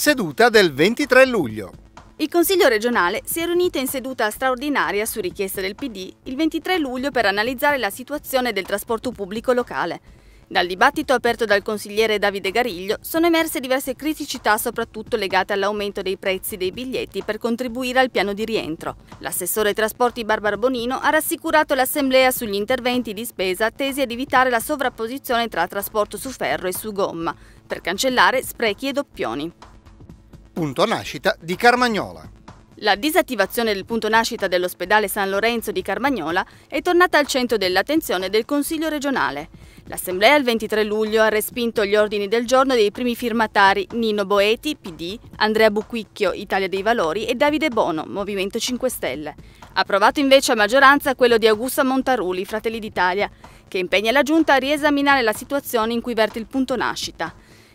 seduta del 23 luglio. Il Consiglio regionale si è riunito in seduta straordinaria su richiesta del PD il 23 luglio per analizzare la situazione del trasporto pubblico locale. Dal dibattito aperto dal consigliere Davide Gariglio sono emerse diverse criticità soprattutto legate all'aumento dei prezzi dei biglietti per contribuire al piano di rientro. L'assessore trasporti Barbara Bonino ha rassicurato l'assemblea sugli interventi di spesa tesi ad evitare la sovrapposizione tra trasporto su ferro e su gomma, per cancellare sprechi e doppioni punto nascita di Carmagnola. La disattivazione del punto nascita dell'ospedale San Lorenzo di Carmagnola è tornata al centro dell'attenzione del Consiglio regionale. L'Assemblea il 23 luglio ha respinto gli ordini del giorno dei primi firmatari Nino Boeti, PD, Andrea Buquicchio, Italia dei Valori e Davide Bono, Movimento 5 Stelle. Ha Approvato invece a maggioranza quello di Augusta Montaruli, Fratelli d'Italia, che impegna la Giunta a riesaminare la situazione in cui verte il punto nascita.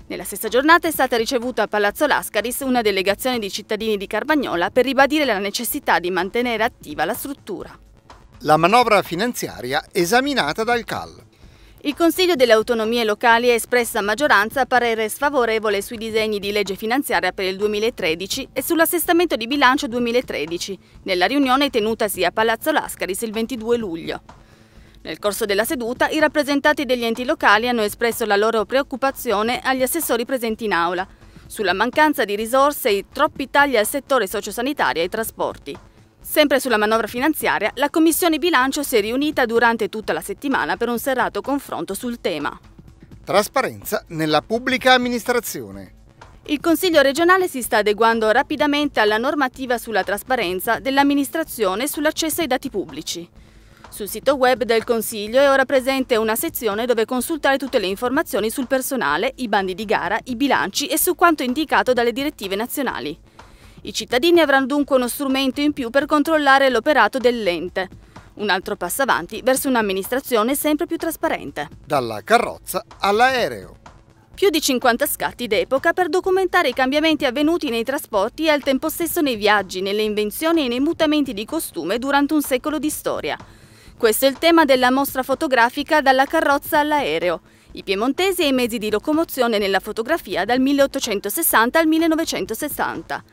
Nella stessa giornata è stata ricevuta a Palazzo Lascaris una delegazione di cittadini di Carbagnola per ribadire la necessità di mantenere attiva la struttura. La manovra finanziaria esaminata dal CAL. Il Consiglio delle autonomie locali ha espresso a maggioranza parere sfavorevole sui disegni di legge finanziaria per il 2013 e sull'assestamento di bilancio 2013, nella riunione tenutasi a Palazzo Lascaris il 22 luglio. Nel corso della seduta i rappresentanti degli enti locali hanno espresso la loro preoccupazione agli assessori presenti in aula sulla mancanza di risorse e troppi tagli al settore sociosanitario e ai trasporti. Sempre sulla manovra finanziaria, la Commissione Bilancio si è riunita durante tutta la settimana per un serrato confronto sul tema. Trasparenza nella pubblica amministrazione. Il Consiglio regionale si sta adeguando rapidamente alla normativa sulla trasparenza dell'amministrazione e sull'accesso ai dati pubblici. Sul sito web del Consiglio è ora presente una sezione dove consultare tutte le informazioni sul personale, i bandi di gara, i bilanci e su quanto indicato dalle direttive nazionali. I cittadini avranno dunque uno strumento in più per controllare l'operato dell'ente. Un altro passo avanti verso un'amministrazione sempre più trasparente. Dalla carrozza all'aereo. Più di 50 scatti d'epoca per documentare i cambiamenti avvenuti nei trasporti e al tempo stesso nei viaggi, nelle invenzioni e nei mutamenti di costume durante un secolo di storia. Questo è il tema della mostra fotografica Dalla carrozza all'aereo. I piemontesi e i mezzi di locomozione nella fotografia dal 1860 al 1960.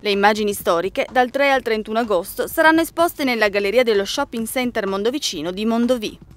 Le immagini storiche, dal 3 al 31 agosto, saranno esposte nella Galleria dello Shopping Center Mondovicino di Mondovì.